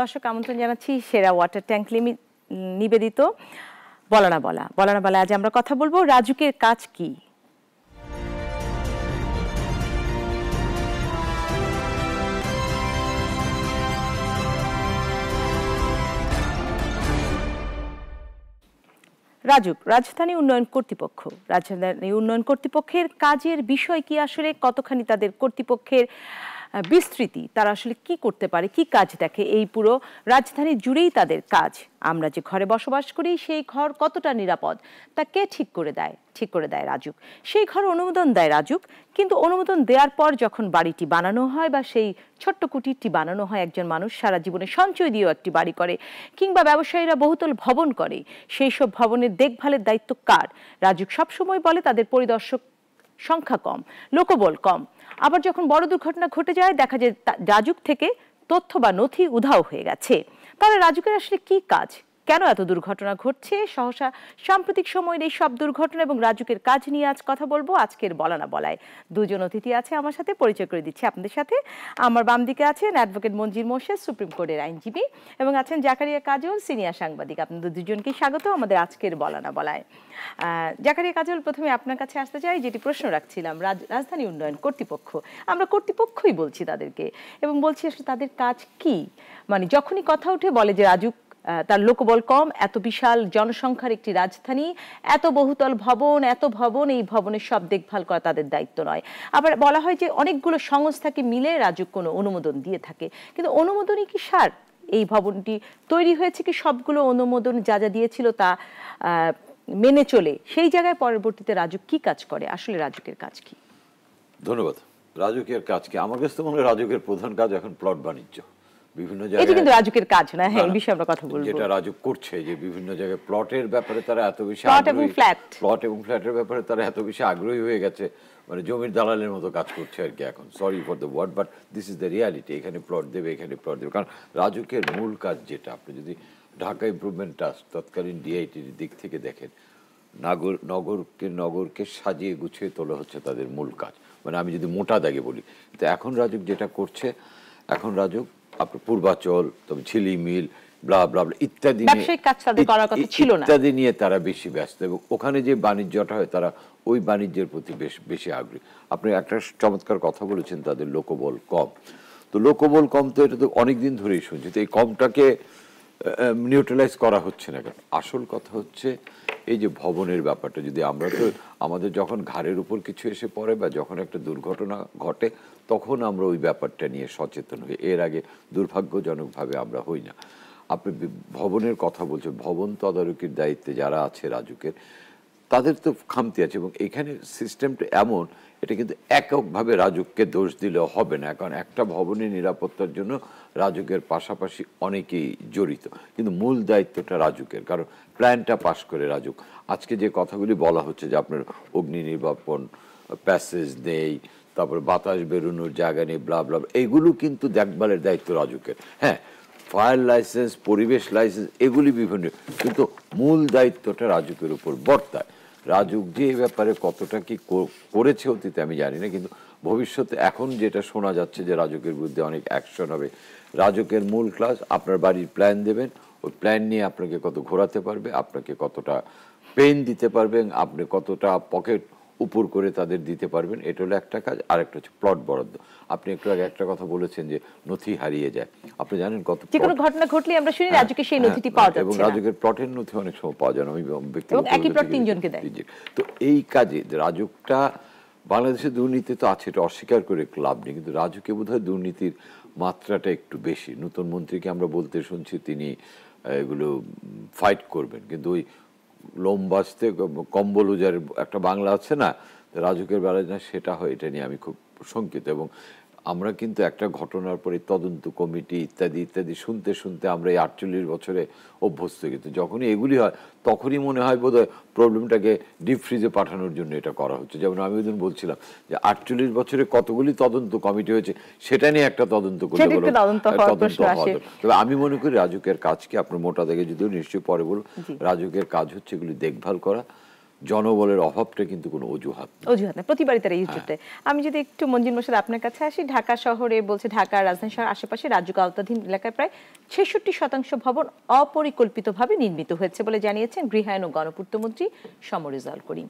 দর্শক আমন্ত্রণ জানাচ্ছি সেরা ওয়াটার ট্যাঙ্ক লিমিট নিবেদিত বলা না বলা বলা না বলা আজ আমরা কথা বলবো রাজুকের কাজ কি রাজুক রাজধানী উন্নয়ন কর্তৃপক্ষ রাজধানী উন্নয়ন কর্তৃপক্ষের কাজের বিষয় কি আসলে কতখানি তাদের কর্তৃপক্ষের বিস্তৃতি তারা আসলে কি করতে পারে কি কাজ দেখে এই পুরো রাজধানী জুড়েই তাদের কাজ আমরা যে ঘরে বসবাস করি সেই ঘর কতটা নিরাপদ তা কে ঠিক করে দেয় ঠিক করে দেয় রাজুক সেই ঘর অনুমোদন দেয় রাজুক কিন্তু অনুমোদন দেওয়ার পর যখন বাড়িটি বানানো হয় বা সেই ছোট্ট কুটিরটি বানানো হয় একজন মানুষ সারা জীবনে সঞ্চয় দিয়েও একটি বাড়ি করে কিংবা ব্যবসায়ীরা বহুতল ভবন করে সেই সব ভবনের দেখভালের দায়িত্ব কার রাজুক সবসময় বলে তাদের পরিদর্শক সংখ্যা কম লোকবল কম আবার যখন বড় দুর্ঘটনা ঘটে যায় দেখা যায় রাজুক থেকে তথ্য বা নথি উধাও হয়ে গেছে তাহলে রাজুকের আসলে কি কাজ কেন এত দুর্ঘটনা ঘটছে সহসা সাম্প্রতিক সময়ের এই সব দুর্ঘটনা এবং রাজুকের কাজ নিয়ে আজ কথা বলবো আজকের বলা না বলায় দুজন অতিথি আছে আমার সাথে পরিচয় করে দিচ্ছি আপনাদের সাথে আমার বাম দিকে আছেন অ্যাডভোকেট মঞ্জির মোর্শেদ সুপ্রিম কোর্টের আইনজীবী এবং আছেন জাকারিয়া কাজল সিনিয়র সাংবাদিক আপনাদের দুজনকে স্বাগত আমাদের আজকের বলা না বলায় জাকারিয়া কাজল প্রথমে আপনার কাছে আসতে চাই যেটি প্রশ্ন রাখছিলাম রাজধানী উন্নয়ন কর্তৃপক্ষ আমরা কর্তৃপক্ষই বলছি তাদেরকে এবং বলছি আসলে তাদের কাজ কি মানে যখনই কথা উঠে বলে যে রাজুক তার লোকবল কম এত বিশাল জনসংখ্যার একটি রাজধানী এত বহুতল ভবন এত ভবন এই ভবনের সব দেখভাল করা তাদের দায়িত্ব নয় আবার বলা হয় যে অনেকগুলো সংস্থাকে মিলে রাজুক কোনো অনুমোদন দিয়ে থাকে কিন্তু অনুমোদনই কি সার এই ভবনটি তৈরি হয়েছে কি সবগুলো অনুমোদন যা যা দিয়েছিল তা মেনে চলে সেই জায়গায় পরবর্তীতে রাজুক কি কাজ করে আসলে রাজুকের কাজ কি ধন্যবাদ রাজুকের কাজ কি আমার কাছে তো মনে হয় রাজুকের প্রধান কাজ এখন প্লট বাণিজ্য বিভিন্ন জায়গায় এটা কিন্তু রাজুকের কাজ না হ্যাঁ এই বিষয়ে আমরা কথা বলবো যেটা করছে যে বিভিন্ন জায়গায় প্লটের ব্যাপারে তারা এত বেশি প্লট এবং ফ্ল্যাট প্লট এবং ফ্ল্যাটের ব্যাপারে তারা এত বেশি আগ্রহী হয়ে গেছে মানে জমির দালালের মতো কাজ করছে আর কি এখন sorry for the word but this is the reality এখানে প্লট দেবে এখানে প্লট দেবে কারণ রাজুকের মূল কাজ যেটা আপনি যদি ঢাকা ইম্প্রুভমেন্ট ট্রাস্ট তৎকালীন ডিআইটির দিক থেকে দেখেন নাগর নগরকে নগরকে সাজিয়ে গুছিয়ে তোলা হচ্ছে তাদের মূল কাজ মানে আমি যদি মোটা দাগে বলি তো এখন রাজুক যেটা করছে এখন রাজুক আপনার পূর্বাচল তবে ঝিলিমিল ইত্যাদি ইত্যাদি নিয়ে তারা বেশি ব্যস্ত এবং ওখানে যে বাণিজ্যটা হয় তারা ওই বাণিজ্যের প্রতি বেশ বেশি আগ্রহী আপনি একটা চমৎকার কথা বলেছেন তাদের লোকবল কম তো লোকবল কম তো এটা তো অনেকদিন ধরেই শুনছি তো এই কমটাকে নিউট্রালাইজ করা হচ্ছে না কেন আসল কথা হচ্ছে এই যে ভবনের ব্যাপারটা যদি আমরা তো আমাদের যখন ঘাড়ের উপর কিছু এসে পড়ে বা যখন একটা দুর্ঘটনা ঘটে তখন আমরা ওই ব্যাপারটা নিয়ে সচেতন হই এর আগে দুর্ভাগ্যজনকভাবে আমরা হই না আপনি ভবনের কথা বলছেন ভবন তদারকির দায়িত্বে যারা আছে রাজুকের তাদের তো খামতি আছে এবং এখানে সিস্টেমটা এমন এটা কিন্তু এককভাবে রাজুককে দোষ দিলেও হবে না কারণ একটা ভবনের নিরাপত্তার জন্য রাজুকের পাশাপাশি অনেকেই জড়িত কিন্তু মূল দায়িত্বটা রাজুকের কারণ প্ল্যানটা পাশ করে রাজুক আজকে যে কথাগুলি বলা হচ্ছে যে আপনার অগ্নি নির্বাপন প্যাসেজ নেই তারপর বাতাস বেরোনোর জায়গা নেই ব্লাব এগুলো কিন্তু দেখভালের দায়িত্ব রাজুকের হ্যাঁ ফায়ার লাইসেন্স পরিবেশ লাইসেন্স এগুলি বিভিন্ন কিন্তু মূল দায়িত্বটা রাজুকের উপর বর্তায় রাজুক যে ব্যাপারে কতটা কি করেছে অতীতে আমি জানি না কিন্তু ভবিষ্যতে এখন যেটা শোনা যাচ্ছে যে রাজুকের বিরুদ্ধে অনেক অ্যাকশন হবে রাজকের মূল ক্লাস আপনার বাড়ির প্ল্যান দেবেন ওই প্ল্যান নিয়ে আপনাকে কত ঘোরাতে পারবে আপনাকে কতটা পেন দিতে পারবেন আপনি কতটা পকেট উপর করে তাদের দিতে পারবেন এটা হলো একটা কাজ আর একটা হচ্ছে প্লট বরাদ্দ আপনি একটু আগে একটা কথা বলেছেন যে নথি হারিয়ে যায় আপনি জানেন কত যে কোনো ঘটনা ঘটলে আমরা শুনি হ্যাঁ, রাজুকে সেই হ্যাঁ, নথিটি পাওয়া যাচ্ছে এবং রাজুকের প্লটের নথি অনেক সময় পাওয়া যায় না আমি ব্যক্তিগত একই প্লট তিনজনকে দেয় তো এই কাজে রাজুকটা বাংলাদেশে দুর্নীতি তো আছে এটা অস্বীকার করে লাভ নেই কিন্তু রাজুকে বোধহয় দুর্নীতির মাত্রাটা একটু বেশি নতুন মন্ত্রীকে আমরা বলতে শুনছি তিনি এগুলো ফাইট করবেন কিন্তু ওই লোম বাঁচতে কম্বল উজার একটা বাংলা আছে না রাজুকের বেলায় না সেটা হয় এটা নিয়ে আমি খুব শঙ্কিত এবং আমরা কিন্তু একটা ঘটনার পরে তদন্ত কমিটি ইত্যাদি ইত্যাদি শুনতে শুনতে আমরা এই আটচল্লিশ বছরে অভ্যস্ত কিন্তু যখনই এগুলি হয় তখনই মনে হয় বোধ হয় প্রবলেমটাকে ডিপ ফ্রিজে পাঠানোর জন্য এটা করা হচ্ছে যেমন আমি ওই বলছিলাম যে আটচল্লিশ বছরে কতগুলি তদন্ত কমিটি হয়েছে সেটা নিয়ে একটা তদন্ত করলে তদন্ত তবে আমি মনে করি রাজুকের কাজকে আপনার মোটা দেখে যদিও নিশ্চয়ই পরে বলুন রাজুকের কাজ হচ্ছে এগুলি দেখভাল করা জনবলের অভাবটা কিন্তু কোনো অজুহাত অজুহাত না প্রতিবারই তারা ইউজ করতে হ্যাঁ। আমি যদি একটু মঞ্জিন মশাল আপনার কাছে আসি ঢাকা শহরে বলছে ঢাকা রাজধানী শহর আশেপাশে রাজ্য আওতাধীন এলাকায় প্রায় ছেষট্টি শতাংশ ভবন অপরিকল্পিতভাবে নির্মিত হয়েছে বলে জানিয়েছেন গৃহায়ন ও গণপূর্তমন্ত্রী সমরেজাল করিম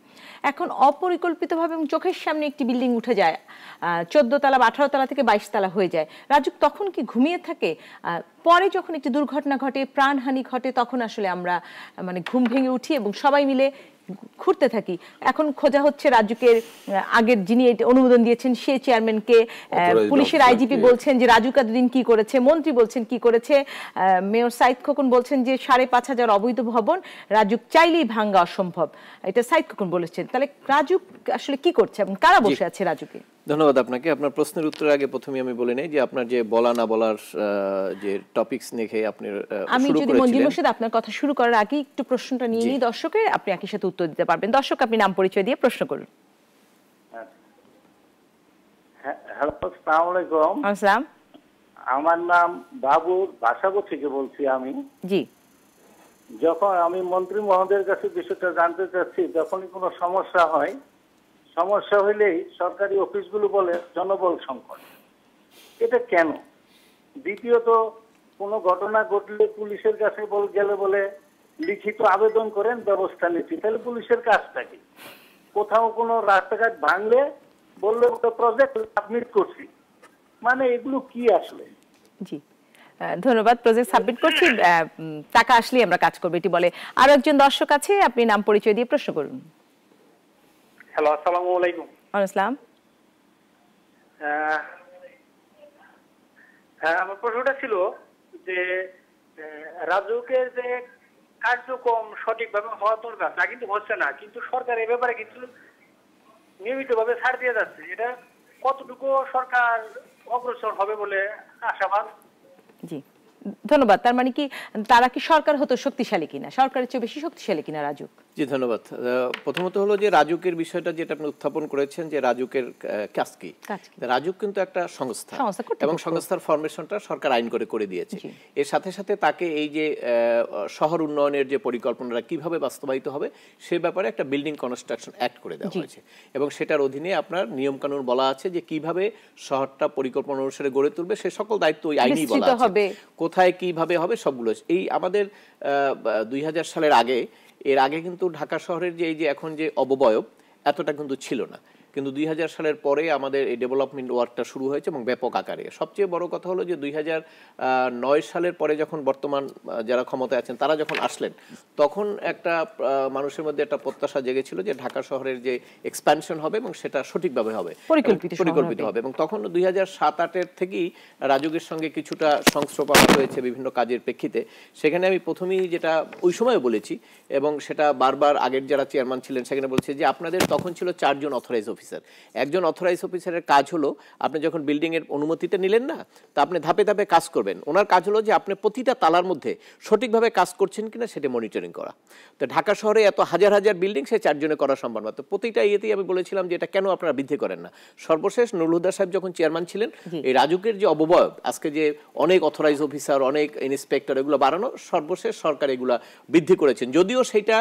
এখন অপরিকল্পিতভাবে এবং চোখের সামনে একটি বিল্ডিং উঠে যায় চোদ্দ তলা বা আঠারো তলা থেকে বাইশ তলা হয়ে যায় রাজুক তখন কি ঘুমিয়ে থাকে পরে যখন একটি দুর্ঘটনা ঘটে প্রাণহানি ঘটে তখন আসলে আমরা মানে ঘুম ভেঙে উঠি এবং সবাই মিলে ঘুরতে থাকি এখন খোঁজা হচ্ছে রাজুকের আগের যিনি অনুমোদন দিয়েছেন সে চেয়ারম্যানকে পুলিশের আইজিপি বলছেন যে রাজু এতদিন কি করেছে মন্ত্রী বলছেন কি করেছে মেয়র সাইদ খোকন বলছেন যে সাড়ে পাঁচ হাজার অবৈধ ভবন রাজুক চাইলেই ভাঙ্গা অসম্ভব এটা সাইদ খোকন বলেছেন তাহলে রাজুক আসলে কি করছে এবং কারা বসে আছে রাজুকে ধন্যবাদ আপনাকে আপনার প্রশ্নের উত্তর আগে প্রথমে আমি বলে নেই যে আপনার যে বলা না বলার যে টপিকস নিয়ে আপনি আমি যদি মঞ্জিল মোর্শেদ আপনার কথা শুরু করার আগে একটু প্রশ্নটা নিয়ে নিই দর্শকের আপনি একই সাথে উত্তর দিতে পারবেন দর্শক আপনি নাম পরিচয় দিয়ে প্রশ্ন করুন হ্যাঁ। হ্যাঁ, হ্যালো আসসালামু আলাইকুম আসসালাম আমার নাম বাবু বাসাবো থেকে বলছি আমি জি যখন আমি মন্ত্রী মহোদয়ের কাছে বিষয়টা জানতে চাচ্ছি যখনই কোনো সমস্যা হয় সমস্যা হইলেই সরকারি অফিসগুলো বলে জনবল সংকট এটা কেন দ্বিতীয়ত কোনো ঘটনা ঘটলে পুলিশের কাছে বল গেলে বলে লিখিত আবেদন করেন ব্যবস্থা নিচ্ছি তাহলে পুলিশের কাজটা কি কোথাও কোনো রাস্তাঘাট ভাঙলে বললে প্রজেক্ট সাবমিট করছি মানে এগুলো কি আসলে জি ধন্যবাদ প্রজেক্ট সাবমিট করছি টাকা আসলে আমরা কাজ করবো এটি বলে আরো একজন দর্শক আছে আপনি নাম পরিচয় দিয়ে প্রশ্ন করুন Uh, uh, আমার প্রশ্নটা ছিল যে uh, রাজুকের যে কার্যক্রম সঠিকভাবে হওয়া দরকার তা কিন্তু হচ্ছে না কিন্তু সরকার এ ব্যাপারে কিন্তু ছাড় দিয়ে যাচ্ছে এটা কতটুকু সরকার অগ্রসর হবে বলে আশাবাদ জি ধন্যবাদ তার মানে কি তারা কি সরকার হতো শক্তিশালী কিনা সরকারের চেয়ে বেশি শক্তিশালী কিনা রাজুক জি ধন্যবাদ প্রথমত হলো যে রাজুকের বিষয়টা যেটা আপনি উত্থাপন করেছেন যে রাজুকের কাজ কি রাজুক কিন্তু একটা সংস্থা এবং সংস্থার ফরমেশনটা সরকার আইন করে করে দিয়েছে এর সাথে সাথে তাকে এই যে শহর উন্নয়নের যে পরিকল্পনাটা কিভাবে বাস্তবায়িত হবে সে ব্যাপারে একটা বিল্ডিং কনস্ট্রাকশন অ্যাক্ট করে দেওয়া হয়েছে এবং সেটার অধীনে আপনার নিয়মকানুন বলা আছে যে কিভাবে শহরটা পরিকল্পনা অনুসারে গড়ে তুলবে সে সকল দায়িত্ব ওই আইনেই বলা আছে কোথায় কিভাবে হবে সবগুলো এই আমাদের দুই সালের আগে এর আগে কিন্তু ঢাকা শহরের যে এই যে এখন যে অববয়ব এতটা কিন্তু ছিল না কিন্তু দুই সালের পরে আমাদের এই ডেভেলপমেন্ট ওয়ার্কটা শুরু হয়েছে এবং ব্যাপক আকারে সবচেয়ে বড় কথা হলো যে দুই নয় সালের পরে যখন বর্তমান যারা ক্ষমতায় আছেন তারা যখন আসলেন তখন একটা মানুষের মধ্যে একটা প্রত্যাশা জেগেছিল যে ঢাকা শহরের যে এক্সপ্যানশন হবে এবং সেটা সঠিকভাবে হবে পরিকল্পিত হবে এবং তখন দুই হাজার সাত আটের থেকেই রাজুকের সঙ্গে কিছুটা সংস্রপ হয়েছে বিভিন্ন কাজের প্রেক্ষিতে সেখানে আমি প্রথমেই যেটা ওই সময় বলেছি এবং সেটা বারবার আগের যারা চেয়ারম্যান ছিলেন সেখানে বলছে যে আপনাদের তখন ছিল চারজন অথরাইজ অফিস অফিসার একজন অথরাইজ অফিসারের কাজ হলো আপনি যখন বিল্ডিংয়ের অনুমতিটা নিলেন না তা আপনি ধাপে ধাপে কাজ করবেন ওনার কাজ হলো যে আপনি প্রতিটা তালার মধ্যে সঠিকভাবে কাজ করছেন কিনা সেটা মনিটরিং করা তো ঢাকা শহরে এত হাজার হাজার বিল্ডিং সে চারজনে করা সম্ভব না তো প্রতিটা ইয়েতেই আমি বলেছিলাম যে এটা কেন আপনারা বৃদ্ধি করেন না সর্বশেষ নুরুলহুদা সাহেব যখন চেয়ারম্যান ছিলেন এই রাজুকের যে অববয়ব আজকে যে অনেক অথরাইজ অফিসার অনেক ইন্সপেক্টর এগুলো বাড়ানো সর্বশেষ সরকার এগুলা বৃদ্ধি করেছেন যদিও সেটা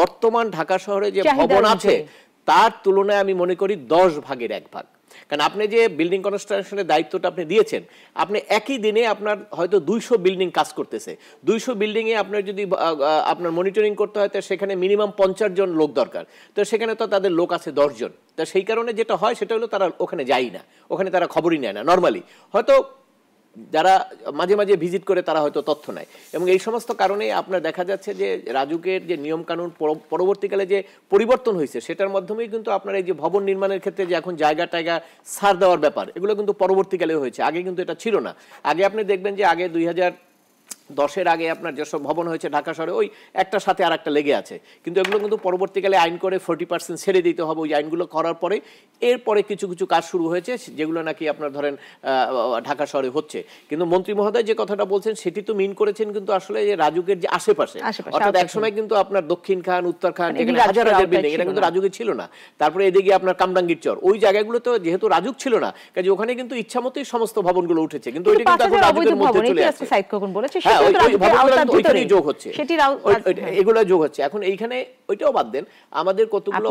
বর্তমান ঢাকা শহরে যে ভবন আছে তার তুলনায় আমি মনে করি দশ ভাগের এক ভাগ কারণ আপনি যে বিল্ডিং কনস্ট্রাকশনের দায়িত্বটা আপনি দিয়েছেন আপনি একই দিনে আপনার হয়তো দুইশো বিল্ডিং কাজ করতেছে দুইশো বিল্ডিংয়ে আপনার যদি আপনার মনিটরিং করতে হয় তো সেখানে মিনিমাম পঞ্চাশ জন লোক দরকার তো সেখানে তো তাদের লোক আছে দশজন তো সেই কারণে যেটা হয় সেটা হলো তারা ওখানে যায় না ওখানে তারা খবরই নেয় না নর্মালি হয়তো যারা মাঝে মাঝে ভিজিট করে তারা হয়তো তথ্য নেয় এবং এই সমস্ত কারণে আপনার দেখা যাচ্ছে যে রাজুকের যে নিয়মকানুন পরবর্তীকালে যে পরিবর্তন হয়েছে সেটার মাধ্যমেই কিন্তু আপনার এই যে ভবন নির্মাণের ক্ষেত্রে যে এখন জায়গা টায়গা সার দেওয়ার ব্যাপার এগুলো কিন্তু পরবর্তীকালে হয়েছে আগে কিন্তু এটা ছিল না আগে আপনি দেখবেন যে আগে দুই দশের আগে আপনার যেসব ভবন হয়েছে ঢাকা শহরে ওই একটা সাথে আর একটা লেগে আছে কিন্তু এগুলো কিন্তু পরবর্তীকালে আইন করে ফোরটি পার্সেন্ট ছেড়ে দিতে হবে ওই আইনগুলো করার পরে এরপরে কিছু কিছু কাজ শুরু হয়েছে যেগুলো নাকি আপনার ধরেন ঢাকা শহরে হচ্ছে কিন্তু মন্ত্রী মহোদয় যে কথাটা বলছেন সেটি তো মিন করেছেন কিন্তু আসলে যে রাজুকের যে আশেপাশে অর্থাৎ একসময় কিন্তু আপনার দক্ষিণ খান উত্তর খান আচ্ছা, হাজার হাজার বিল্ডিং এটা কিন্তু রাজুকে ছিল না তারপরে এদিকে আপনার কামরাঙ্গীর চর ওই জায়গাগুলো তো যেহেতু রাজুক ছিল না কাজে ওখানে কিন্তু ইচ্ছা মতোই সমস্ত ভবনগুলো উঠেছে কিন্তু ওইটা কিন্তু রাজুকের মধ্যে চলে আসছে হ্যাঁ, যোগ হচ্ছে আচ্ছা। এগুলো যোগ হচ্ছে এখন এইখানে ওইটাও বাদ দেন আমাদের কতগুলো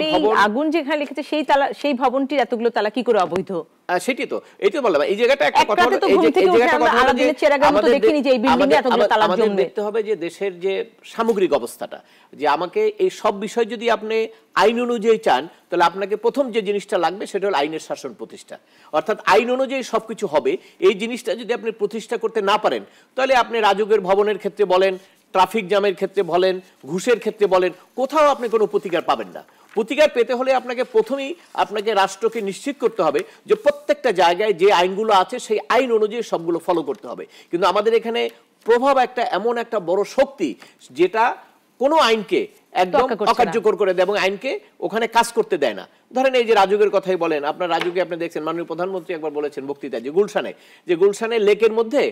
আগুন যেখানে লিখেছে সেই তালা সেই ভবনটির এতগুলো তালা কি করে অবৈধ হ্যাঁ, সেটি তো এই তো বললাম এই জায়গাটা একটা কথা হলো এই জায়গাটা কথা হলো যে আমাদের দেখিনি যে এই বিল্ডিং এ এতগুলো তালা জমবে দেখতে হবে যে দেশের যে সামগ্রিক অবস্থাটা যে আমাকে এই সব বিষয় যদি আপনি আইন অনুযায়ী চান তাহলে আপনাকে প্রথম যে জিনিসটা লাগবে সেটা হলো আইনের শাসন প্রতিষ্ঠা অর্থাৎ আইন অনুযায়ী সবকিছু হবে এই জিনিসটা যদি আপনি প্রতিষ্ঠা করতে না পারেন তাহলে আপনি রাজকের ভবনের ক্ষেত্রে বলেন ট্রাফিক জ্যামের ক্ষেত্রে বলেন ঘুষের ক্ষেত্রে বলেন কোথাও আপনি কোনো প্রতিকার পাবেন না প্রতিকার পেতে হলে আপনাকে প্রথমেই আপনাকে রাষ্ট্রকে নিশ্চিত করতে হবে যে প্রত্যেকটা জায়গায় যে আইনগুলো আছে সেই আইন অনুযায়ী সবগুলো ফলো করতে হবে কিন্তু আমাদের এখানে প্রভাব একটা এমন একটা বড় শক্তি যেটা কোনো আইনকে একদম অকার্যকর করে দেয় এবং আইনকে ওখানে কাজ করতে দেয় না ধরেন এই যে রাজুকের কথাই বলেন আপনার রাজুকে আপনি দেখছেন মাননীয় প্রধানমন্ত্রী একবার বলেছেন বক্তৃতা যে গুলশানে যে গুলশানে লেকের মধ্যে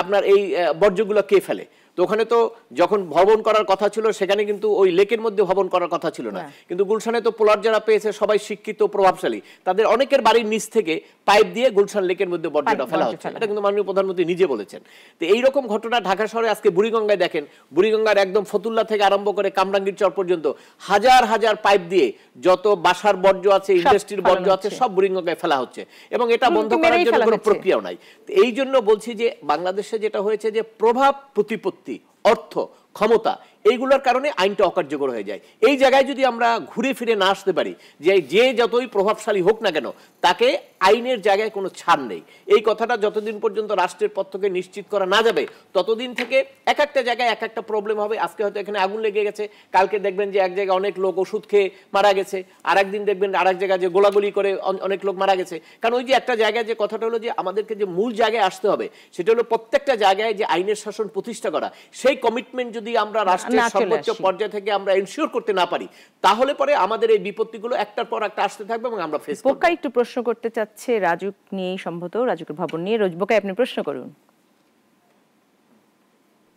আপনার এই বর্জ্যগুলো কে ফেলে তো ওখানে তো যখন ভবন করার কথা ছিল সেখানে কিন্তু ওই লেকের মধ্যে ভবন করার কথা ছিল না হ্যাঁ। কিন্তু গুলশানে তো পোলার যারা পেয়েছে সবাই শিক্ষিত প্রভাবশালী তাদের অনেকের বাড়ির নিচ থেকে পাইপ দিয়ে গুলশান লেকের মধ্যে বর্জ্যটা ফেলা হচ্ছে এটা কিন্তু মাননীয় প্রধানমন্ত্রী নিজে বলেছেন তো এইরকম ঘটনা ঢাকা শহরে আজকে বুড়িগঙ্গায় দেখেন বুড়িগঙ্গার একদম ফতুল্লা থেকে আরম্ভ করে কামরাঙ্গীর চর পর্যন্ত হাজার হাজার পাইপ দিয়ে যত বাসার বর্জ্য আছে ইন্ডাস্ট্রির বর্জ্য আছে সব বুড়িগঙ্গায় ফেলা হচ্ছে এবং এটা বন্ধ করার জন্য কোনো প্রক্রিয়াও নাই এই জন্য বলছি যে বাংলাদেশে যেটা হয়েছে যে প্রভাব প্রতিপত্তি অর্থ ক্ষমতা এইগুলোর কারণে আইনটা অকার্যকর হয়ে যায় এই জায়গায় যদি আমরা ঘুরে ফিরে না আসতে পারি যে যে যতই প্রভাবশালী হোক না কেন তাকে আইনের জায়গায় কোনো ছাড় নেই এই কথাটা যতদিন পর্যন্ত রাষ্ট্রের পক্ষকে নিশ্চিত করা না যাবে ততদিন থেকে এক একটা জায়গায় এক একটা প্রবলেম হবে আজকে হয়তো এখানে আগুন লেগে গেছে কালকে দেখবেন যে এক জায়গায় অনেক লোক ওষুধ খেয়ে মারা গেছে আর একদিন দেখবেন আর এক জায়গায় যে গোলাগুলি করে অনেক লোক মারা গেছে কারণ ওই যে একটা জায়গায় যে কথাটা হলো যে আমাদেরকে যে মূল জায়গায় আসতে হবে সেটা হলো প্রত্যেকটা জায়গায় যে আইনের শাসন প্রতিষ্ঠা করা সেই কমিটমেন্ট যদি আমরা রাষ্ট্র সর্বোচ্চ পর্যায় থেকে আমরা এনশিওর করতে না পারি তাহলে পরে আমাদের এই বিপত্তিগুলো একটার পর একটা আসতে থাকবে এবং আমরা ফেস বোকা একটু প্রশ্ন করতে চাচ্ছে রাজুক নিয়ে সম্ভবত রাজুকের ভবন নিয়ে রোজ বোকা আপনি প্রশ্ন করুন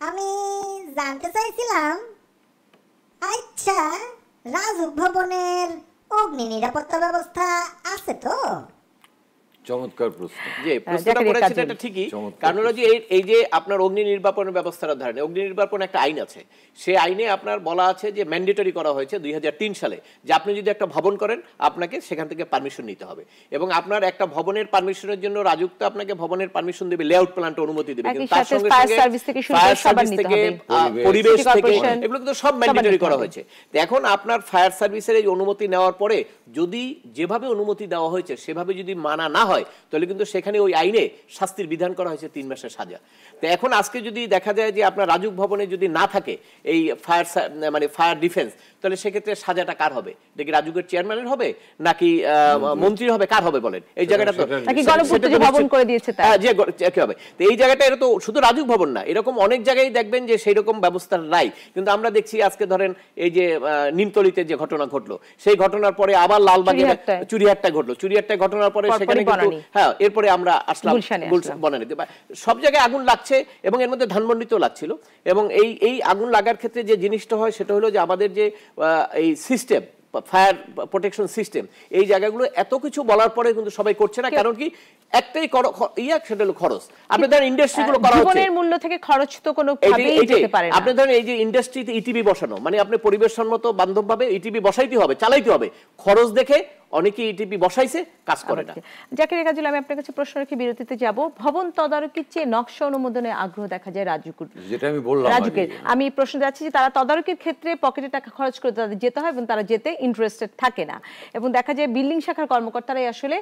আমি জানতে চাইছিলাম আচ্ছা রাজুক ভবনের অগ্নি নিরাপত্তা ব্যবস্থা আছে তো চমৎকার প্রশ্ন হ্যাঁ, প্রশ্নটা করেছেন এটা ঠিকই এই যে আপনার অগ্নি নির্বাপনের ব্যবস্থাটা ধারণে অগ্নি নির্বাপন একটা আইন আছে আইনে আপনার বলা আছে যে ম্যান্ডেটরি করা হয়েছে দুই সালে যে আপনি যদি একটা ভবন করেন আপনাকে সেখান থেকে পারমিশন নিতে হবে এবং আপনার একটা ভবনের পারমিশনের জন্য রাজুক্ত আপনাকে ভবনের পারমিশন দেবে লেআউট প্ল্যানটা অনুমতি দেবে কিন্তু তার সঙ্গে সঙ্গে সার্ভিস পরিবেশ থেকে এগুলো কিন্তু সব ম্যান্ডেটরি করা হয়েছে এখন আপনার ফায়ার সার্ভিসের এই অনুমতি নেওয়ার পরে যদি যেভাবে অনুমতি দেওয়া হয়েছে সেভাবে যদি মানা না হয় হয় তাহলে কিন্তু সেখানে ওই আইনে শাস্তির বিধান করা হয়েছে তিন মাসের সাজা তো এখন আজকে যদি দেখা যায় যে আপনার রাজুক ভবনে যদি না থাকে এই ফায়ার মানে ফায়ার ডিফেন্স তাহলে সেক্ষেত্রে সাজাটা কার হবে এটা কি রাজুকের চেয়ারম্যানের হবে নাকি মন্ত্রীর হবে কার হবে বলেন এই জায়গাটা তো ভবন করে দিয়েছে হ্যাঁ, যে কি হবে তো এই জায়গাটা এটা তো শুধু রাজুক ভবন না এরকম অনেক জায়গায় দেখবেন যে সেই রকম ব্যবস্থা নাই কিন্তু আমরা দেখছি আজকে ধরেন এই যে নিমতলিতে যে ঘটনা ঘটলো সেই ঘটনার পরে আবার লালবাগে চুরিহাটটা ঘটলো চুরিহাটটা ঘটনার পরে সেখানে কিন্তু হ্যাঁ এরপরে আমরা আসলাম বনানীতে সব জায়গায় আগুন লাগছে এবং এর মধ্যে ধানমন্ডিতেও লাগছিল এবং এই এই আগুন লাগার ক্ষেত্রে যে জিনিসটা হয় সেটা হলো যে আমাদের যে এই সিস্টেম ফায়ার প্রোটেকশন সিস্টেম এই জায়গাগুলো এত কিছু বলার পরে কিন্তু সবাই করছে না কারণ কি একটাই ইয়া সেটা হলো খরচ আপনি ধরেন ইন্ডাস্ট্রিগুলো করা হচ্ছে মূল্য থেকে খরচ তো কোনো আপনি ধরেন এই যে ইন্ডাস্ট্রিতে e বসানো মানে আপনি পরিবেশ সম্মত ভাবে ইটিবি e বসাইতে হবে চালাইতে হবে খরচ দেখে অনেকেই ইটিপি e বসাইছে কাজ করে না জাকির কাজল আমি আপনার কাছে প্রশ্ন রেখে বিরতিতে যাব ভবন তদারকির চেয়ে নকশা অনুমোদনে আগ্রহ দেখা যায় রাজুকুর যেটা আমি বললাম রাজুকে আমি প্রশ্ন যাচ্ছি যে তারা তদারকির ক্ষেত্রে পকেটে টাকা খরচ করে তাদের যেতে হয় এবং তারা যেতে ইন্টারেস্টেড থাকে না এবং দেখা যায় বিল্ডিং শাখার কর্মকর্তারাই আসলে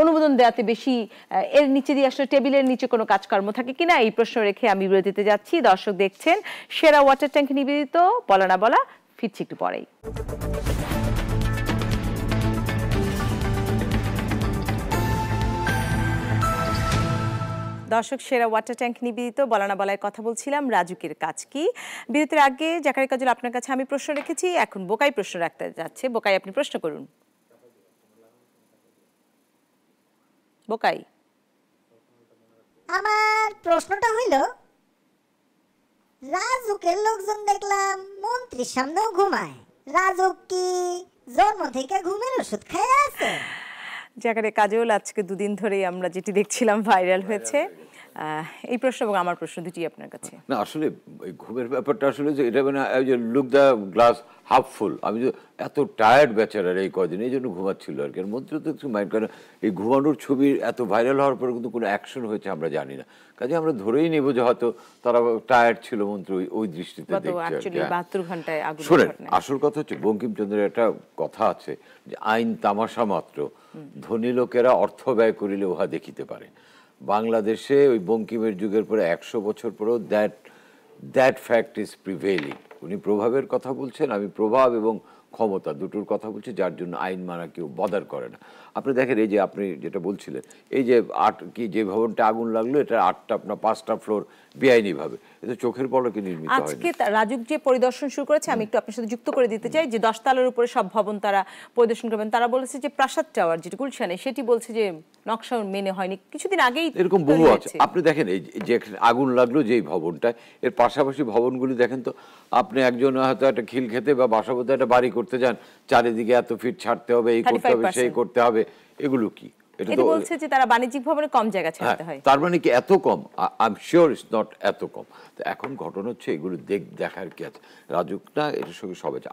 অনুমোদন দেওয়াতে বেশি এর নিচে দিয়ে আসলে টেবিলের নিচে কোনো কাজকর্ম থাকে কিনা এই প্রশ্ন রেখে আমি বিরতিতে যাচ্ছি দর্শক দেখছেন সেরা ওয়াটার ট্যাঙ্ক নিবেদিত বলা না বলা ফিরছি একটু পরেই দর্শক সেরা ওয়াটার ট্যাঙ্ক নিবেদিত বলানা বলায় কথা বলছিলাম রাজুকের কাজ কি বিরতির আগে জাকারি কাজল আপনার কাছে আমি প্রশ্ন রেখেছি এখন বোকাই প্রশ্ন রাখতে যাচ্ছে বোকাই আপনি প্রশ্ন করুন বোকাই আমার প্রশ্নটা হইল রাজুকের লোকজন দেখলাম মন্ত্রীর সামনেও ঘুমায় রাজুক কি জন্ম থেকে ঘুমের ওষুধ খেয়ে আছে জায়গাটা কাজেও আজকে দুদিন ধরেই আমরা যেটি দেখছিলাম ভাইরাল হয়েছে এই প্রশ্ন এবং আমার প্রশ্ন দুটি আপনার কাছে না আসলে ঘুমের ব্যাপারটা আসলে যে এটা মানে যে look the glass half full আমি যে এত টায়ার্ড বেচারার এই কদিন এই জন্য ঘুমাচ্ছিল আর কি মন্ত্র তো একটু মাইন্ড কারণ এই ঘুমানোর ছবি এত ভাইরাল হওয়ার পরে কিন্তু কোনো অ্যাকশন হয়েছে আমরা জানি না কাজে আমরা ধরেই নেব যে হয়তো তারা টায়ার্ড ছিল মন্ত্র ওই দৃষ্টিতে হ্যাঁ। শোনেন আসল কথা হচ্ছে বঙ্কিমচন্দ্রের একটা কথা আছে যে আইন তামাশা মাত্র ধনী লোকেরা অর্থ ব্যয় করিলে উহা দেখিতে পারে বাংলাদেশে ওই বঙ্কিমের যুগের পরে একশো বছর পরেও that that fact is prevailing উনি প্রভাবের কথা বলছেন আমি প্রভাব এবং ক্ষমতা দুটোর কথা বলছি যার জন্য আইন মানা কেউ বদার করে না আপনি দেখেন এই যে আপনি যেটা বলছিলেন এই যে আট কি যে ভবনটা আগুন লাগলো এটা আটটা আপনার পাঁচটা ফ্লোর ভাবে এতে চোখের কি নির্মিত আজকে রাজুক যে পরিদর্শন শুরু করেছে আমি একটু আপনার সাথে যুক্ত করে দিতে চাই যে দশতলার উপরে সব ভবন তারা পরিদর্শন করবেন তারা বলেছে যে প্রাসাদ টাওয়ার যেটা গুলশানে সেটি বলছে যে নকশা মেনে হয়নি কিছুদিন আগেই এরকম বহু আছে আপনি দেখেন এই যে আগুন লাগলো যেই ভবনটা এর পাশাপাশি ভবনগুলি দেখেন তো আপনি একজন হয়তো একটা খিল খেতে বা বাসাবতে একটা বাড়ি করতে যান চারিদিকে এত ফিট ছাড়তে হবে এই করতে হবে সেই করতে হবে এগুলো কি হ্যাঁ, মানে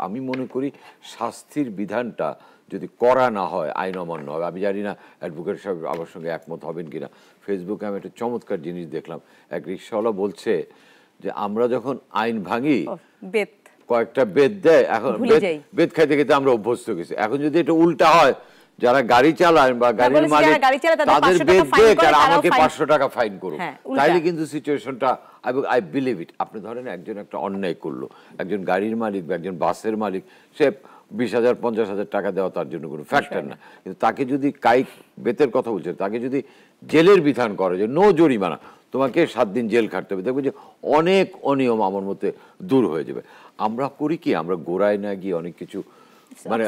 আমি মনে করি শাস্তির বিধানটা যদি করা না হয় আইন অমান্য হবে আমি জানি না অ্যাডভোকেট সাহেব আমার সঙ্গে একমত হবেন কিনা ফেসবুকে আমি একটা চমৎকার জিনিস দেখলাম এক রিক্সাওয়ালা বলছে যে আমরা যখন আইন ভাঙি কয়েকটা বেদ দেয় এখন বেদ খাইতে খেতে আমরা অভ্যস্ত গেছি এখন যদি এটা উল্টা হয় যারা গাড়ি চালান বা গাড়ির মালিক তাদের বেদ আর আমাকে পাঁচশো টাকা ফাইন করুন হ্যাঁ, তাইলে কিন্তু সিচুয়েশনটা আই আই বিলিভ ইট আপনি ধরেন একজন একটা অন্যায় করলো একজন গাড়ির মালিক বা একজন বাসের মালিক সে বিশ হাজার পঞ্চাশ হাজার টাকা দেওয়া তার জন্য কোনো ফ্যাক্টর না কিন্তু তাকে যদি কাইক বেতের কথা বলছে তাকে যদি জেলের বিধান করে যে নো জরিমানা তোমাকে সাত দিন জেল খাটতে হবে দেখবে যে অনেক অনিয়ম আমার মধ্যে দূর হয়ে যাবে আমরা করি কি আমরা গোড়ায় না গিয়ে অনেক কিছু মানে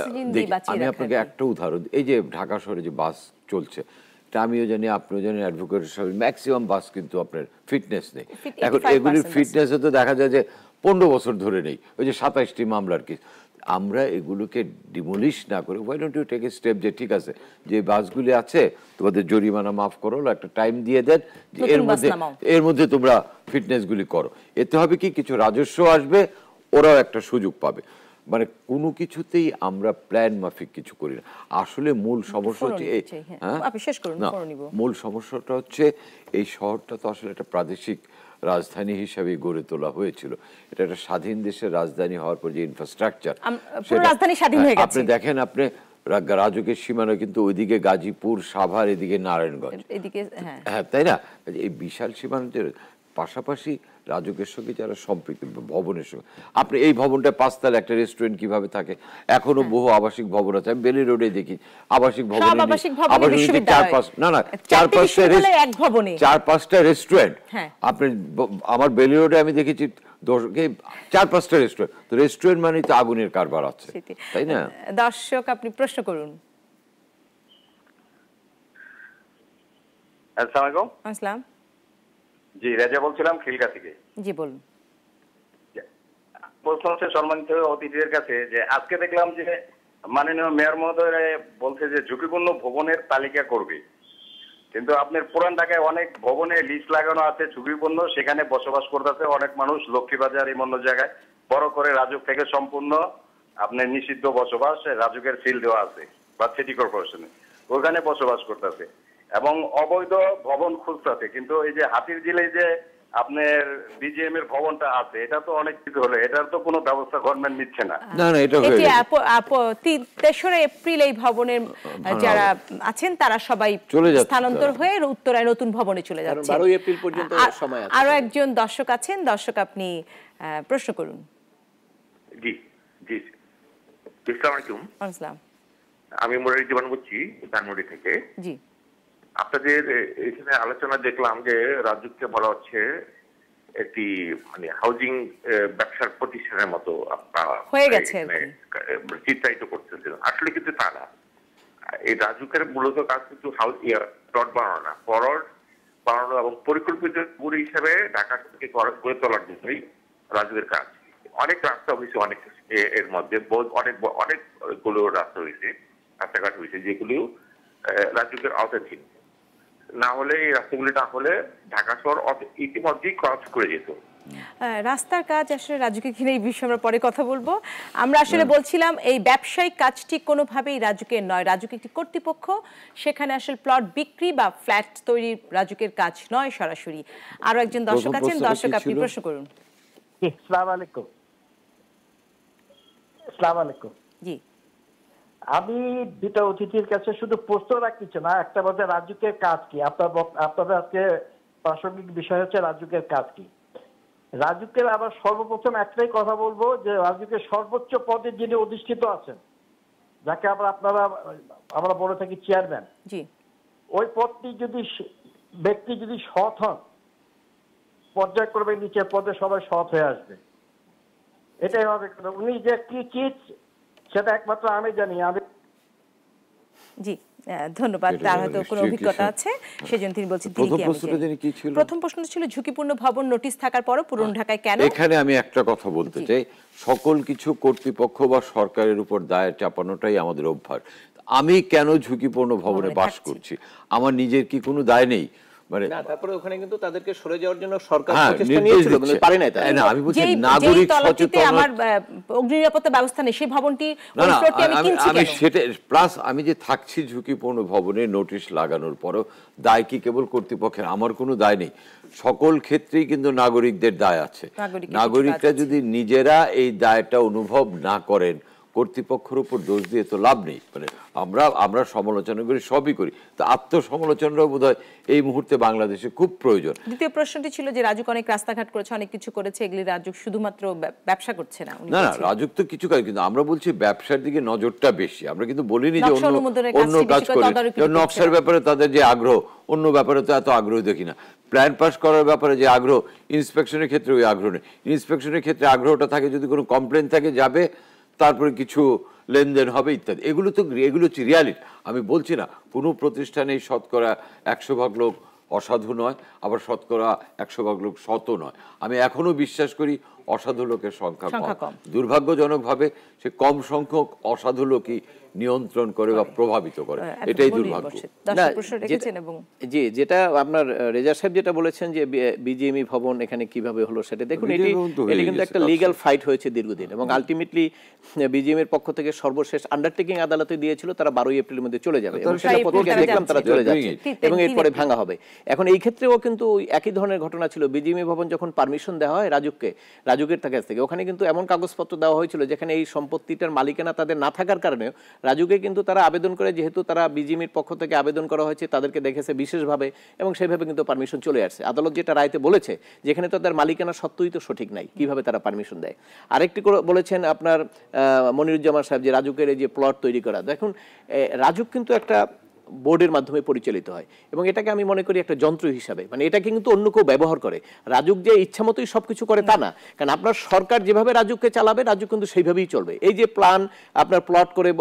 আমি আপনাকে একটা উদাহরণ এই যে ঢাকা শহরে যে বাস চলছে তা আমিও জানি আপনিও জানেন অ্যাডভোকেটের সব ম্যাক্সিমাম বাস কিন্তু আপনার ফিটনেস নেই এখন এগুলির ফিটনেসে তো দেখা যায় যে পনেরো বছর ধরে নেই ওই যে সাতাইশটি মামলার কি আমরা এগুলোকে ডিমলিশ না করে why don't you take a step যে ঠিক আছে যে বাসগুলি আছে তোমাদের জরিমানা মাফ করো একটা টাইম দিয়ে দেন যে এর মধ্যে এর মধ্যে তোমরা ফিটনেসগুলি করো এতে হবে কি কিছু রাজস্ব আসবে ওরাও একটা সুযোগ পাবে মানে কোনো কিছুতেই আমরা প্ল্যান মাফিক কিছু করি না আসলে মূল সমস্যা হচ্ছে হ্যাঁ। হ্যাঁ? মূল সমস্যাটা হচ্ছে এই শহরটা তো আসলে একটা প্রাদেশিক রাজধানী হিসাবে গড়ে তোলা হয়েছিল এটা একটা স্বাধীন দেশের রাজধানী হওয়ার পর যে ইনফ্রাস্ট্রাকচার হ্যাঁ, আপনি দেখেন আপনি রাজকের সীমানা কিন্তু ওইদিকে গাজীপুর সাভার এদিকে নারায়ণগঞ্জ হ্যাঁ তাই না এই বিশাল সীমানা পাশাপাশি রাজকের সঙ্গে যারা সম্পৃক্ত ভবনের সঙ্গে আপনি এই ভবনটা পাঁচতাল একটা রেস্টুরেন্ট কিভাবে থাকে এখনো হ্যাঁ। বহু আবাসিক ভবন আছে আমি বেলি রোডে দেখি আবাসিক ভবন চার পাঁচ না না চার পাঁচটা চার পাঁচটা রেস্টুরেন্ট হ্যাঁ। আপনি আমার বেলি রোডে আমি দেখেছি চার পাঁচটা রেস্টুরেন্ট রেস্টুরেন্ট মানে তো আগুনের কারবার আছে তাই না দর্শক আপনি প্রশ্ন করুন আসসালামু আলাইকুম আসসালাম জি রাজা বলছিলাম থেকে জি বলুন প্রশ্ন হচ্ছে সম্মানিত অতিথিদের কাছে যে আজকে দেখলাম যে মাননীয় মেয়র মহোদয় বলছে যে ঝুঁকিপূর্ণ ভবনের তালিকা করবে কিন্তু আপনার পুরান ঢাকায় অনেক ভবনে লিস্ট লাগানো আছে ঝুঁকিপূর্ণ সেখানে বসবাস করতেছে অনেক মানুষ লক্ষ্মীবাজার এমন জায়গায় বড় করে রাজুক থেকে সম্পূর্ণ আপনার নিষিদ্ধ বসবাস রাজুকের সিল দেওয়া আছে বা সিটি কর্পোরেশনে ওখানে বসবাস করতেছে এবং অবৈধ ভবন খুঁজতেছে কিন্তু এই যে হাতির জেলে যে আপনার বিজিএম এর ভবনটা আছে এটা তো অনেক কিছু হলো এটার তো কোনো ব্যবস্থা গভর্নমেন্ট নিচ্ছে না না না এটা এটি তেসরা এপ্রিল এই ভবনের যারা আছেন তারা সবাই স্থানান্তর হয়ে উত্তরায় নতুন ভবনে চলে যাচ্ছে 12 এপ্রিল পর্যন্ত সময় আছে আরো একজন দর্শক আছেন দর্শক আপনি প্রশ্ন করুন জি জি আসসালামু আলাইকুম আসসালাম আমি মোরারি জীবন বলছি ধানমন্ডি থেকে জি আপনাদের এখানে আলোচনা দেখলাম যে রাজুককে বলা হচ্ছে একটি মানে হাউজিং ব্যবসার প্রতিষ্ঠানের মতো হয়ে গেছে চিত্রায়িত করতেছেন আসলে কিন্তু তা না এই রাজুকের মূলত কাজ কিন্তু হাউস প্লট বানানো না ফরওয়ার্ড বানানো এবং পরিকল্পিত পুরী হিসাবে ঢাকা থেকে গড়ে তোলার জন্যই রাজুকের কাজ অনেক রাস্তা হয়েছে অনেক এর মধ্যে অনেক অনেকগুলো রাস্তা হয়েছে রাস্তাঘাট হয়েছে যেগুলিও রাজুকের আওতাধীন না হলে এই রাস্তাগুলি না হলে ঢাকা শহর ইতিমধ্যেই ক্রস করে যেত রাস্তার কাজ আসলে রাজুকে ঘিরে এই বিষয়ে আমরা পরে কথা বলবো আমরা আসলে বলছিলাম এই ব্যবসায়িক কাজটি কোনোভাবেই রাজুকের নয় রাজুকে একটি কর্তৃপক্ষ সেখানে আসলে প্লট বিক্রি বা ফ্ল্যাট তৈরি রাজুকের কাজ নয় সরাসরি আরো একজন দর্শক আছেন দর্শক আপনি প্রশ্ন করুন জি আলাইকুম আসসালামু আলাইকুম জি আমি দুটা অতিথির কাছে শুধু প্রশ্ন রাখতেছি না একটা বলতে রাজুকের কাজ কি আপনার আপনাদের আজকে প্রাসঙ্গিক বিষয় হচ্ছে রাজুকের কাজ কি রাজুকের আবার সর্বপ্রথম একটাই কথা বলবো যে রাজুকের সর্বোচ্চ পদে যিনি অধিষ্ঠিত আছেন যাকে আমরা আপনারা আমরা বলে থাকি চেয়ারম্যান ওই পদটি যদি ব্যক্তি যদি সৎ হন পর্যায়ক্রমে নিচের পদে সবাই সৎ হয়ে আসবে এটাই হবে উনি যে কি সেটা আচ্ছা, একমাত্র আমি জানি আমি জি ধন্যবাদ তার হয়তো কোনো অভিজ্ঞতা আছে সেজন্য তিনি বলছেন প্রথম প্রশ্ন ছিল ঝুঁকিপূর্ণ ভবন নোটিশ থাকার পরও পুরনো ঢাকায় কেন এখানে আমি একটা কথা বলতে চাই সকল কিছু কর্তৃপক্ষ বা সরকারের উপর দায় চাপানোটাই আমাদের অভ্যাস আমি কেন ঝুঁকিপূর্ণ ভবনে বাস করছি আমার নিজের কি কোনো দায় নেই মানে হ্যাঁ, আমার আমি যে থাকছি ঝুঁকিপূর্ণ ভবনে নোটিশ লাগানোর পরও দায় কি কেবল কর্তৃপক্ষের আমার কোনো দায় নেই সকল ক্ষেত্রেই কিন্তু নাগরিকদের দায় আছে নাগরিকরা যদি নিজেরা এই দায়টা অনুভব না করেন কর্তৃপক্ষের উপর দোষ দিয়ে তো লাভ নেই মানে আমরা আমরা সমালোচনা করি সবই করি তো আত্মসমালোচনাও বোধ এই মুহূর্তে বাংলাদেশে খুব প্রয়োজন দ্বিতীয় প্রশ্নটি ছিল যে রাজুক অনেক রাস্তাঘাট করেছে অনেক কিছু করেছে এগুলি রাজুক শুধুমাত্র ব্যবসা করছে না না না রাজুক তো কিছু কাজ কিন্তু আমরা বলছি ব্যবসার দিকে নজরটা বেশি আমরা কিন্তু বলিনি যে অন্য অন্য কাজ করে নকশার ব্যাপারে তাদের যে আগ্রহ অন্য ব্যাপারে তো এত আগ্রহ দেখি না প্ল্যান পাস করার ব্যাপারে যে আগ্রহ ইন্সপেকশনের ক্ষেত্রে ওই আগ্রহ নেই ইন্সপেকশনের ক্ষেত্রে আগ্রহটা থাকে যদি কোনো কমপ্লেন থাকে যাবে তারপরে কিছু লেনদেন হবে ইত্যাদি এগুলো তো এগুলো হচ্ছে রিয়ালিটি আমি বলছি না কোনো প্রতিষ্ঠানে শতকরা একশো ভাগ লোক অসাধু নয় আবার শতকরা একশো ভাগ লোক শত নয় আমি এখনও বিশ্বাস করি অসাধু লোকের সংখ্যা কম দুর্ভাগ্যজনকভাবে সে কম সংখ্যক অসাধু লোকই নিয়ন্ত্রণ করে বা প্রভাবিত করে হ্যাঁ, এটাই দুর্ভাগ্য জি যেটা আপনার রেজা সাহেব যেটা বলেছেন যে বিজিএমই ভবন এখানে কিভাবে হলো সেটা দেখুন এটি কিন্তু একটা লিগাল ফাইট হয়েছে দীর্ঘদিন এবং আলটিমেটলি বিজিএম এর পক্ষ থেকে সর্বশেষ আন্ডারটেকিং আদালতে দিয়েছিল তারা বারোই এপ্রিলের মধ্যে চলে যাবে দেখলাম তারা চলে যাচ্ছে এবং এরপরে ভাঙা হবে এখন এই ক্ষেত্রেও কিন্তু একই ধরনের ঘটনা ছিল বিজিএমই ভবন যখন পারমিশন দেওয়া হয় রাজুককে রাজুকের কাছ থেকে ওখানে কিন্তু এমন কাগজপত্র দেওয়া হয়েছিল যেখানে এই সম্পত্তিটার মালিকানা তাদের না থাকার কারণে রাজুকে কিন্তু তারা আবেদন করে যেহেতু তারা বিজিমির পক্ষ থেকে আবেদন করা হয়েছে তাদেরকে দেখেছে বিশেষভাবে এবং সেভাবে কিন্তু পারমিশন চলে আসছে আদালত যেটা রায়তে বলেছে যেখানে তাদের মালিকানা সত্যই তো সঠিক নাই কিভাবে তারা পারমিশন দেয় আরেকটি বলেছেন আপনার মনিরুজ্জামান সাহেব যে রাজুকের এই যে প্লট তৈরি করা দেখুন রাজুক কিন্তু একটা বোর্ডের মাধ্যমে পরিচালিত হয় এবং এটাকে আমি মনে করি একটা যন্ত্র হিসাবে মানে এটা কিন্তু অন্য কেউ ব্যবহার করে রাজুক যে ইচ্ছা মতোই সব কিছু করে তা না কারণ আপনার সরকার যেভাবে রাজুককে চালাবে রাজুক কিন্তু সেইভাবেই চলবে এই যে প্ল্যান আপনার প্লট করে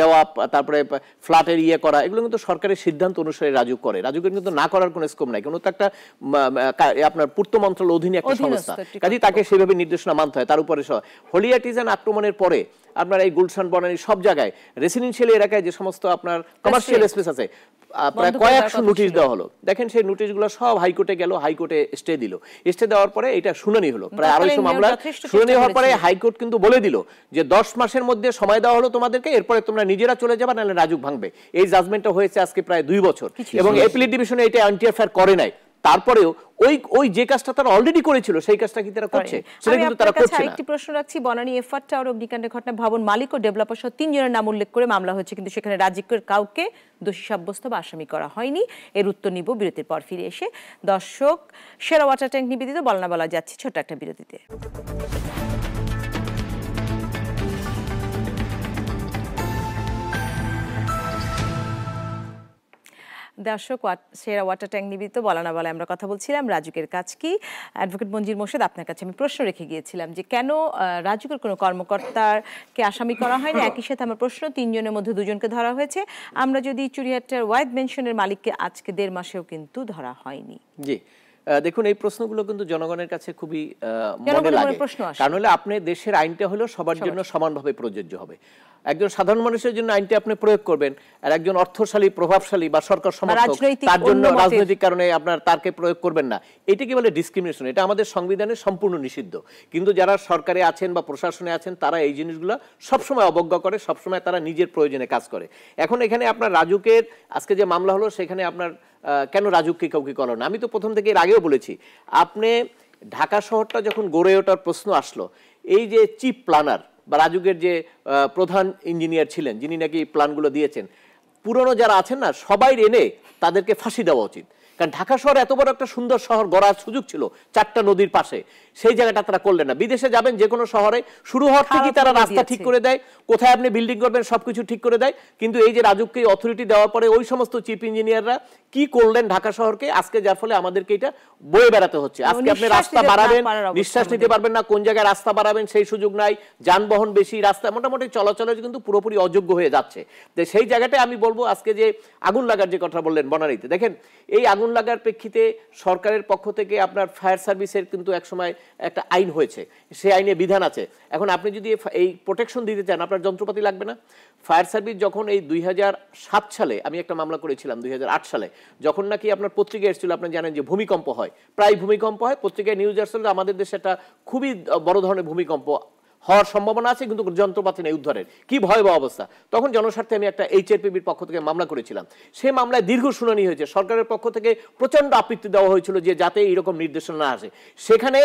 দেওয়া তারপরে ফ্ল্যাটের ইয়ে করা এগুলো কিন্তু সরকারের সিদ্ধান্ত অনুসারে রাজুক করে রাজুকের কিন্তু না করার কোনো স্কোপ নাই কোনো তো একটা আপনার পূর্ত মন্ত্রণালয়ের অধীনে একটা সংস্থা কাজে তাকে সেভাবে নির্দেশনা মানতে হয় তার উপরে হলিয়াটিজান আক্রমণের পরে আপনার এই গুলশান বনানি সব জায়গায় রেসিডেন্সিয়াল এলাকায় যে সমস্ত আপনার কমার্শিয়াল রিয়েল স্পেস আছে প্রায় কয়েকশো নোটিশ দেওয়া হলো দেখেন সেই নোটিশগুলো সব হাইকোর্টে গেল হাইকোর্টে স্টে দিল স্টে দেওয়ার পরে এটা শুনানি হলো প্রায় আড়াইশো মামলা শুনানি হওয়ার পরে হাইকোর্ট কিন্তু বলে দিল যে দশ মাসের মধ্যে সময় দেওয়া হলো তোমাদেরকে এরপরে তোমরা নিজেরা চলে যাবে নাহলে রাজুক ভাঙবে এই জাজমেন্টটা হয়েছে আজকে প্রায় দুই বছর এবং এপিলেট ডিভিশনে এটা অ্যান্টিয়ারফেয়ার করে নাই তারপরেও ওই ওই যে কাজটা তারা অলরেডি করেছিল সেই কাজটা কি তারা করছে সেটা কিন্তু তারা করছে না একটি প্রশ্ন রাখছি বনানী এফআর টাওয়ার অগ্নিকাণ্ডের ঘটনা ভবন মালিক ও ডেভেলপার সহ তিনজনের নাম উল্লেখ করে মামলা হয়েছে কিন্তু সেখানে রাজিকের কাউকে দোষী সাব্যস্ত বা আসামি করা হয়নি এর উত্তর নিব বিরতির পর ফিরে এসে দর্শক সেরা ওয়াটার ট্যাঙ্ক নিবেদিত বলনা বলা যাচ্ছে ছোট একটা বিরতিতে দর্শক সেরা ওয়াটার ট্যাঙ্ক নিবিত বলা না বলে আমরা কথা বলছিলাম রাজুকের কাজ কি অ্যাডভোকেট মঞ্জির মোর্শেদ আপনার কাছে আমি প্রশ্ন রেখে গিয়েছিলাম যে কেন রাজুকের কোনো কর্মকর্তাকে আসামি করা হয়নি একই সাথে আমার প্রশ্ন তিনজনের মধ্যে দুজনকে ধরা হয়েছে আমরা যদি চুরিহাটের ওয়াইড মেনশনের মালিককে আজকে দেড় মাসেও কিন্তু ধরা হয়নি জি দেখুন এই প্রশ্নগুলো কিন্তু জনগণের কাছে খুবই মনে লাগে কারণ হলে আপনি দেশের আইনটা হলো সবার জন্য সমানভাবে প্রযোজ্য হবে একজন সাধারণ মানুষের জন্য আইনটি আপনি প্রয়োগ করবেন আর একজন অর্থশালী প্রভাবশালী বা সরকার সমর্থক তার জন্য রাজনৈতিক কারণে আপনার তারকে প্রয়োগ করবেন না কি বলে ডিসক্রিমিনেশন এটা আমাদের সংবিধানে সম্পূর্ণ নিষিদ্ধ কিন্তু যারা সরকারে আছেন বা প্রশাসনে আছেন তারা এই জিনিসগুলো সবসময় অবজ্ঞা করে সবসময় তারা নিজের প্রয়োজনে কাজ করে এখন এখানে আপনার রাজুকের আজকে যে মামলা হলো সেখানে আপনার কেন রাজুককে কাউকে করো না আমি তো প্রথম থেকে এর আগেও বলেছি আপনি ঢাকা শহরটা যখন গড়ে ওঠার প্রশ্ন আসলো এই যে চিপ প্ল্যানার বা রাজুকের যে প্রধান ইঞ্জিনিয়ার ছিলেন যিনি নাকি প্ল্যানগুলো দিয়েছেন পুরনো যারা আছেন না সবাই এনে তাদেরকে ফাঁসি দেওয়া উচিত কারণ ঢাকা শহর এত বড় একটা সুন্দর শহর গড়ার সুযোগ ছিল চারটা নদীর পাশে সেই জায়গাটা তারা করলেন না বিদেশে যাবেন যে কোনো শহরে শুরু হওয়ার থেকেই তারা রাস্তা ঠিক করে দেয় কোথায় আপনি বিল্ডিং করবেন সবকিছু ঠিক করে দেয় কিন্তু এই যে রাজুককে অথরিটি দেওয়ার পরে ওই সমস্ত চিফ ইঞ্জিনিয়াররা কি করলেন ঢাকা শহরকে আজকে যার ফলে আমাদেরকে এটা বয়ে বেড়াতে হচ্ছে আজকে মানে আপনি রাস্তা বাড়াবেন নিঃশ্বাস নিতে পারবেন না কোন জায়গায় রাস্তা বাড়াবেন সেই সুযোগ নাই যানবাহন বেশি রাস্তা মোটামুটি চলাচলের কিন্তু পুরোপুরি অযোগ্য হয়ে যাচ্ছে সেই জায়গাটায় আমি বলবো আজকে যে আগুন লাগার যে কথা বললেন বনারীতে দেখেন এই আগুন আগুন লাগার প্রেক্ষিতে সরকারের পক্ষ থেকে আপনার ফায়ার সার্ভিসের কিন্তু একসময় একটা আইন হয়েছে সেই আইনে বিধান আছে এখন আপনি যদি এই প্রোটেকশন দিতে চান আপনার যন্ত্রপাতি লাগবে না ফায়ার সার্ভিস যখন এই দুই সালে আমি একটা মামলা করেছিলাম দুই সালে যখন নাকি আপনার পত্রিকা এসেছিল আপনি জানেন যে ভূমিকম্প হয় প্রায় ভূমিকম্প হয় পত্রিকায় নিউজ আসলে আমাদের দেশে একটা খুবই বড় ধরনের ভূমিকম্প হওয়ার সম্ভাবনা আছে কিন্তু যন্ত্রপাতি নেই উদ্ধারের কি ভয়াবহ অবস্থা তখন জনস্বার্থে আমি একটা এইচআরপিবির পক্ষ থেকে মামলা করেছিলাম সে মামলায় দীর্ঘ শুনানি হয়েছে সরকারের পক্ষ থেকে প্রচন্ড আপত্তি দেওয়া হয়েছিল যে যাতে এইরকম নির্দেশনা না আসে সেখানে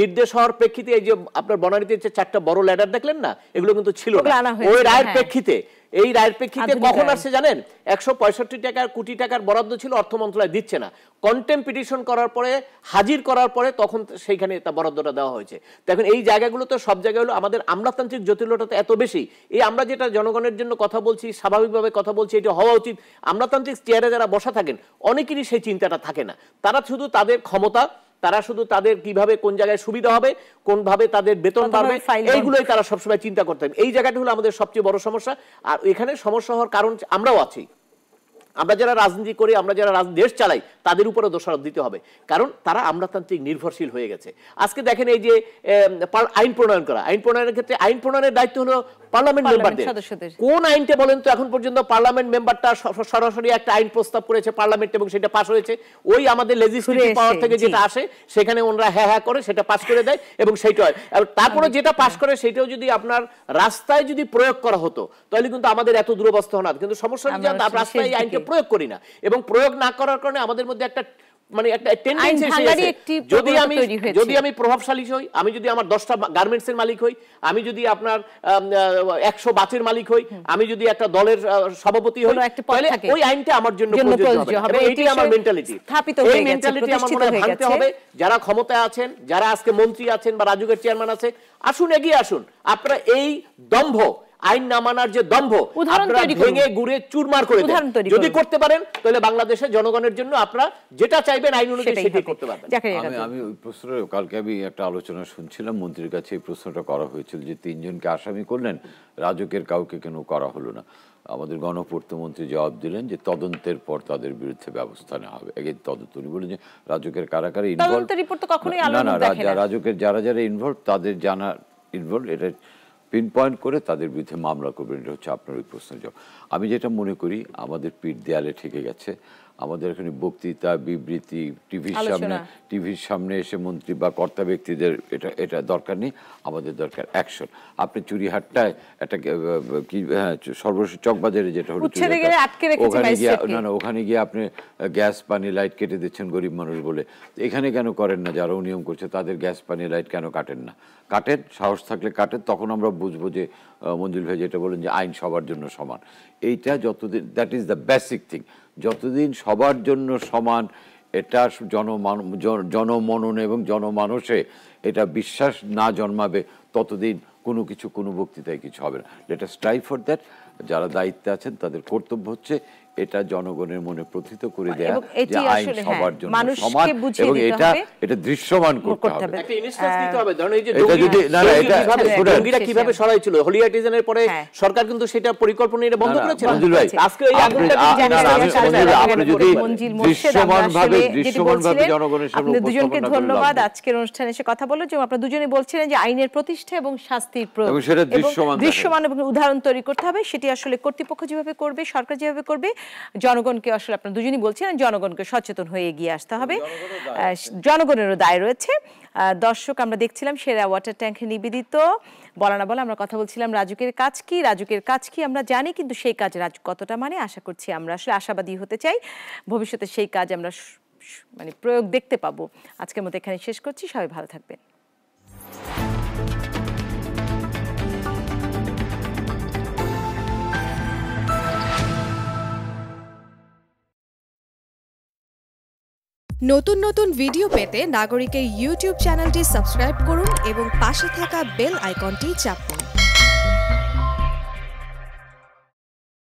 নির্দেশ হওয়ার প্রেক্ষিতে এই যে আপনার বনানীতে চারটা বড় ল্যাডার দেখলেন না এগুলো কিন্তু ছিল না ওই রায়ের হ্যাঁ। প্রেক্ষিতে এই রায়ের প্রেক্ষিতে কখন আসছে জানেন একশো পঁয়ষট্টি টাকার কোটি টাকার বরাদ্দ ছিল অর্থ মন্ত্রণালয় দিচ্ছে না কন্টেম পিটিশন করার পরে হাজির করার পরে তখন সেইখানে তা বরাদ্দটা দেওয়া হয়েছে দেখুন এই জায়গাগুলো তো সব জায়গাগুলো আমাদের আমলাতান্ত্রিক জটিলতা তো এত বেশি এই আমরা যেটা জনগণের জন্য কথা বলছি স্বাভাবিকভাবে কথা বলছি এটা হওয়া উচিত আমলাতান্ত্রিক চেয়ারে যারা বসা থাকেন অনেকেরই সেই চিন্তাটা থাকে না তারা শুধু তাদের ক্ষমতা তারা শুধু তাদের কিভাবে কোন জায়গায় সুবিধা হবে কোনভাবে তাদের বেতন বাড়বে এইগুলোই তারা সবসময় চিন্তা করতেন এই জায়গাটি হলো আমাদের সবচেয়ে বড় সমস্যা আর এখানে সমস্যা হওয়ার কারণ আমরাও আছি আমরা যারা রাজনীতি করি আমরা যারা দেশ চালাই তাদের উপরে দোষারোপ দিতে হবে কারণ তারা আমলাতান্ত্রিক নির্ভরশীল হয়ে গেছে আজকে দেখেন এই যে আইন প্রণয়ন করা আইন প্রণয়নের ক্ষেত্রে আইন প্রণয়নের দায়িত্ব হলো পার্লামেন্ট মেম্বারদের কোন আইনটা বলেন তো এখন পর্যন্ত পার্লামেন্ট মেম্বারটা সরাসরি একটা আইন প্রস্তাব করেছে পার্লামেন্টে এবং সেটা পাস হয়েছে ওই আমাদের লেজিসলেটিভ পাওয়ার থেকে যেটা আসে সেখানে ওনারা হ্যাঁ হ্যাঁ করে সেটা পাস করে দেয় এবং সেটা হয় এবং তারপরে যেটা পাস করে সেটাও যদি আপনার রাস্তায় যদি প্রয়োগ করা হতো তাহলে কিন্তু আমাদের এত দুরবস্থা হতো কিন্তু সমস্যা হচ্ছে রাস্তায় এই আইনটা প্রয়োগ করি না এবং প্রয়োগ না করার কারণে আমাদের মধ্যে একটা মানে একটা যদি আমি যদি আমি প্রভাবশালী হই আমি যদি আমার দশটা গার্মেন্টস এর মালিক হই আমি যদি আপনার একশো বাচের মালিক হই আমি যদি একটা দলের সভাপতি হই তাহলে ওই আইনটা আমার জন্য প্রযোজ্য হবে এটি আমার মেন্টালিটি মেন্টালিটি আমার মনে ভাঙতে হবে যারা ক্ষমতায় আছেন যারা আজকে মন্ত্রী আছেন বা রাজুকের চেয়ারম্যান আছে আসুন এগিয়ে আসুন আপনারা এই দম্ভ আইন না মানার যে দম্ভ ভেঙে গুড়ে চুরমার করে যদি করতে পারেন তাহলে বাংলাদেশের জনগণের জন্য আপনারা যেটা চাইবেন আইন অনুযায়ী করতে পারবেন আমি ওই প্রশ্নটা কালকে আমি একটা আলোচনা শুনছিলাম মন্ত্রীর কাছে এই প্রশ্নটা করা হয়েছিল যে তিনজনকে আসামি করলেন রাজকের কাউকে কেন করা হলো না আমাদের গণপূর্ত মন্ত্রী জবাব দিলেন যে তদন্তের পর তাদের বিরুদ্ধে ব্যবস্থা নেওয়া হবে আগে তদন্ত উনি বলেন যে রাজকের কারাকারে ইনভলভ না না রাজকের যারা যারা ইনভলভ তাদের জানা ইনভলভ এটা পিন পয়েন্ট করে তাদের বিরুদ্ধে মামলা করবেন এটা হচ্ছে আপনার ওই প্রশ্নের জবাব আমি যেটা মনে করি আমাদের পিঠ দেয়ালে ঠেকে গেছে আমাদের এখানে বক্তৃতা বিবৃতি টিভির সামনে টিভির সামনে এসে মন্ত্রী বা কর্তা ব্যক্তিদের এটা এটা দরকার নেই আমাদের দরকার অ্যাকশন আপনি চুরিহাটটায় একটা কি হ্যাঁ, সর্বশেষ চকবাজারে যেটা হলো ওখানে গিয়ে না না ওখানে গিয়ে আপনি গ্যাস পানি লাইট কেটে দিচ্ছেন গরিব মানুষ বলে এখানে কেন করেন না যারা নিয়ম করছে তাদের গ্যাস পানি লাইট কেন কাটেন না কাটেন সাহস থাকলে কাটেন তখন আমরা বুঝবো যে মঞ্জুল ভাই যেটা বলেন যে আইন সবার জন্য সমান এইটা যতদিন that is the basic thing যতদিন সবার জন্য সমান এটা জনমান জনমনন এবং জনমানসে এটা বিশ্বাস না জন্মাবে ততদিন কোনো কিছু কোনো বক্তৃতায় কিছু হবে না লেট স্ট্রাইভ ফর দ্যাট যারা দায়িত্বে আছেন তাদের কর্তব্য হচ্ছে এটা জনগণের মনে প্রথিত করে যে আইন হ্যাঁ, সবার জন্য সমান এবং এটা এটা দৃশ্যমান করতে হবে হ্যাঁ, কিভাবে হ্যাঁ, সরাই ছিল আর্টিজানের পরে সরকার কিন্তু সেটা পরিকল্পনা এটা বন্ধ করেছে ভাই আজকে এই আপনি যদি দৃশ্যমান ভাবে দৃশ্যমান ভাবে জনগণের সামনে আপনি দুজনকে ধন্যবাদ আজকের অনুষ্ঠানে এসে কথা বলার যে আপনারা দুজনে বলছিলেন যে আইনের প্রতিষ্ঠা এবং শাস্তির প্রয়োগ এবং দৃশ্যমান এবং উদাহরণ তৈরি করতে হবে সেটি আসলে কর্তৃপক্ষ যেভাবে করবে সরকার যেভাবে করবে জনগণকে আসলে আপনারা দুজনই বলছেন জনগণকে সচেতন হয়ে এগিয়ে আসতে হবে জনগণেরও দায় রয়েছে দর্শক আমরা দেখছিলাম সেরা ওয়াটার ট্যাঙ্ক নিবেদিত বলা না বলা আমরা কথা বলছিলাম রাজুকের কাজ কি রাজুকের কাজ কি আমরা জানি কিন্তু সেই কাজ রাজু কতটা মানে আশা করছি আমরা আসলে আশাবাদী হতে চাই ভবিষ্যতে সেই কাজ আমরা মানে প্রয়োগ দেখতে পাবো আজকের মতো এখানে শেষ করছি সবাই ভালো থাকবেন নতুন নতুন ভিডিও পেতে নাগরিকের ইউটিউব চ্যানেলটি সাবস্ক্রাইব করুন এবং পাশে থাকা বেল আইকনটি চাপুন